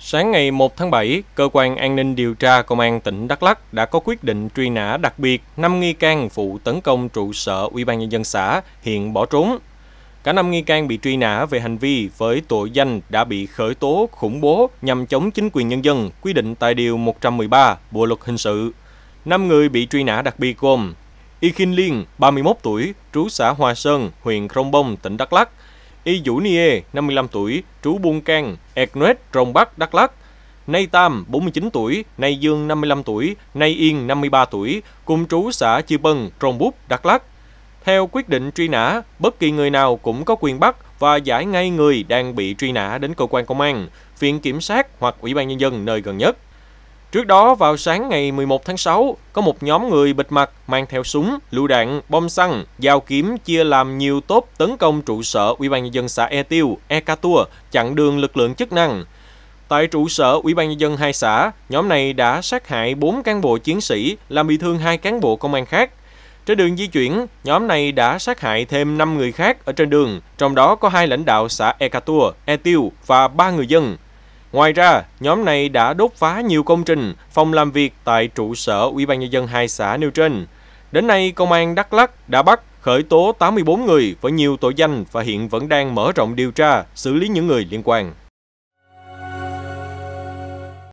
Sáng ngày 1 tháng 7, Cơ quan An ninh điều tra Công an tỉnh Đắk Lắk đã có quyết định truy nã đặc biệt 5 nghi can vụ tấn công trụ sở Ủy ban Nhân dân xã hiện bỏ trốn. Cả 5 nghi can bị truy nã về hành vi với tội danh đã bị khởi tố khủng bố nhằm chống chính quyền nhân dân, quy định tại Điều 113 Bộ Luật Hình sự. 5 người bị truy nã đặc biệt gồm Y Kinh Liên, 31 tuổi, trú xã Hòa Sơn, huyện Krông Bông, tỉnh Đắk Lắk, Y Vũ Nie, 55 tuổi, trú Buôn Cang, Eknuet, Rồng Bắc, Đắk Lắk, Nay Tam, 49 tuổi, Nay Dương, 55 tuổi, Nay Yên, 53 tuổi, cùng trú xã Chư Bân, Rồng Búp, Đắk Lắk. Theo quyết định truy nã, bất kỳ người nào cũng có quyền bắt và giải ngay người đang bị truy nã đến cơ quan công an, viện kiểm sát hoặc ủy ban nhân dân nơi gần nhất. Trước đó vào sáng ngày 11 tháng 6, có một nhóm người bịt mặt mang theo súng, lựu đạn, bom xăng, dao kiếm chia làm nhiều tốp tấn công trụ sở Ủy ban nhân dân xã E Tiêu, E Ca Tua, chặn đường lực lượng chức năng. Tại trụ sở Ủy ban nhân dân hai xã, nhóm này đã sát hại 4 cán bộ chiến sĩ, làm bị thương hai cán bộ công an khác. Trên đường di chuyển, nhóm này đã sát hại thêm 5 người khác ở trên đường, trong đó có hai lãnh đạo xã E Etiu và ba người dân. Ngoài ra, nhóm này đã đốt phá nhiều công trình, phòng làm việc tại trụ sở Ủy ban nhân dân hai xã nêu trên. Đến nay, công an Đắk lắc đã bắt khởi tố 84 người với nhiều tội danh và hiện vẫn đang mở rộng điều tra, xử lý những người liên quan.